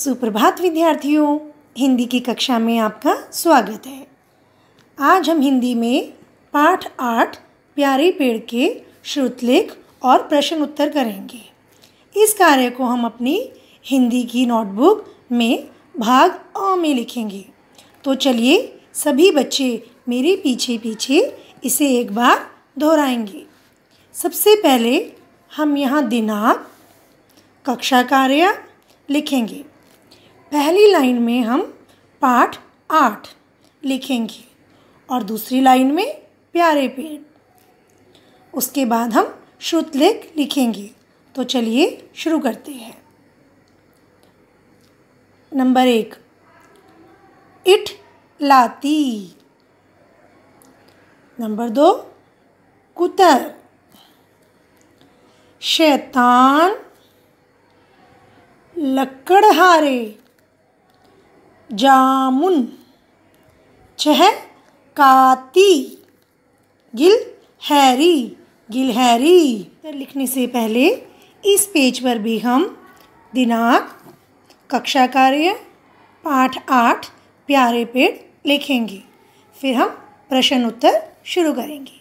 सुप्रभात विद्यार्थियों हिंदी की कक्षा में आपका स्वागत है आज हम हिंदी में पाठ आठ प्यारे पेड़ के श्रुतलेख और प्रश्न उत्तर करेंगे इस कार्य को हम अपनी हिंदी की नोटबुक में भाग अ में लिखेंगे तो चलिए सभी बच्चे मेरे पीछे पीछे इसे एक बार दोहराएंगे सबसे पहले हम यहाँ दिनांक कक्षा कार्य लिखेंगे पहली लाइन में हम पाठ आठ लिखेंगे और दूसरी लाइन में प्यारे पेड़ उसके बाद हम श्रुतलेख लिखेंगे तो चलिए शुरू करते हैं नंबर एक इट लाती नंबर दो कुतर शैतान लकड़हारे जामुन छह काती गिल हैरी गिल हैरी लिखने से पहले इस पेज पर भी हम दिनांक कक्षा कार्य पाठ आठ प्यारे पेड़ लिखेंगे फिर हम प्रश्न उत्तर शुरू करेंगे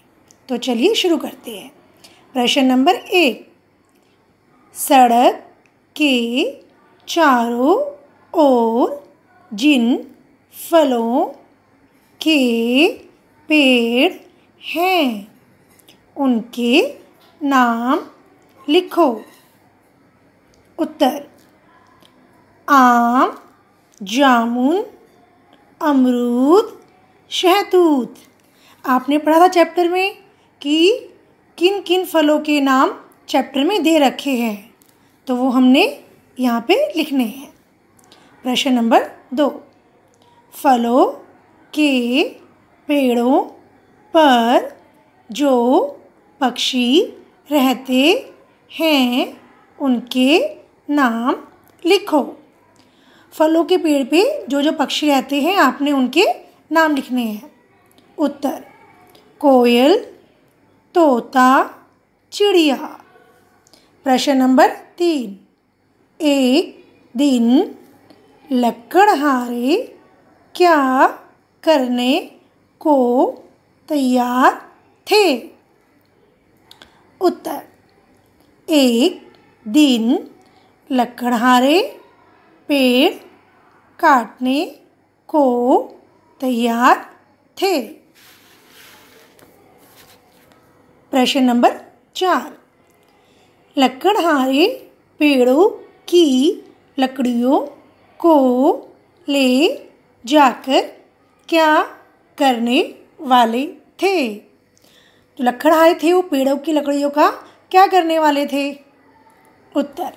तो चलिए शुरू करते हैं प्रश्न नंबर एक सड़क के चारों ओर जिन फलों के पेड़ हैं उनके नाम लिखो उत्तर आम जामुन अमरूद शहतूत आपने पढ़ा था चैप्टर में कि किन किन फलों के नाम चैप्टर में दे रखे हैं तो वो हमने यहाँ पे लिखने हैं प्रश्न नंबर दो फलों के पेड़ों पर जो पक्षी रहते हैं उनके नाम लिखो फलों के पेड़ पे जो जो पक्षी रहते हैं आपने उनके नाम लिखने हैं उत्तर कोयल तोता चिड़िया प्रश्न नंबर तीन एक दिन लकड़हारे क्या करने को तैयार थे उत्तर एक दिन लकड़हारे पेड़ काटने को तैयार थे प्रश्न नंबर चार लकड़हारे पेड़ों की लकड़ियों को ले जाकर क्या करने वाले थे जो लकड़हारे थे वो पेड़ों की लकड़ियों का क्या करने वाले थे उत्तर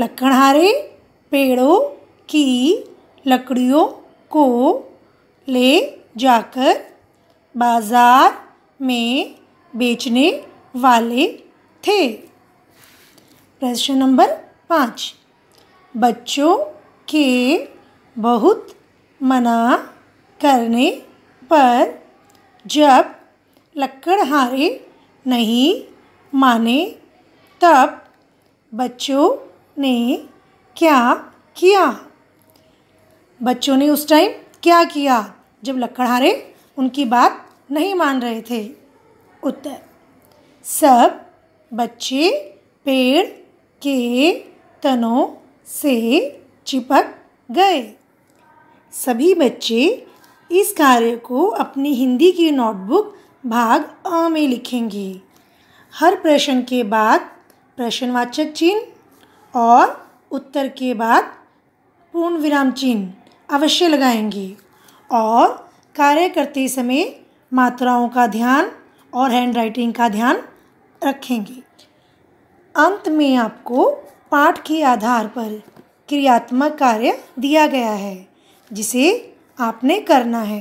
लकड़हारे पेड़ों की लकड़ियों को ले जाकर बाजार में बेचने वाले थे प्रश्न नंबर पाँच बच्चों के बहुत मना करने पर जब लकड़हारे नहीं माने तब बच्चों ने क्या किया बच्चों ने उस टाइम क्या किया जब लकड़हारे उनकी बात नहीं मान रहे थे उत्तर सब बच्चे पेड़ के तनों से चिपक गए सभी बच्चे इस कार्य को अपनी हिंदी की नोटबुक भाग अ में लिखेंगे हर प्रश्न के बाद प्रश्नवाचक चिन्ह और उत्तर के बाद पूर्ण विराम चिन्ह अवश्य लगाएंगे और कार्य करते समय मात्राओं का ध्यान और हैंड राइटिंग का ध्यान रखेंगे अंत में आपको पाठ के आधार पर क्रियात्मक कार्य दिया गया है जिसे आपने करना है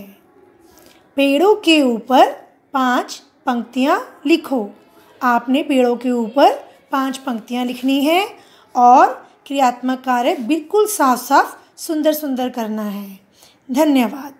पेड़ों के ऊपर पांच पंक्तियाँ लिखो आपने पेड़ों के ऊपर पांच पंक्तियाँ लिखनी है और क्रियात्मक कार्य बिल्कुल साफ साफ सुंदर सुंदर करना है धन्यवाद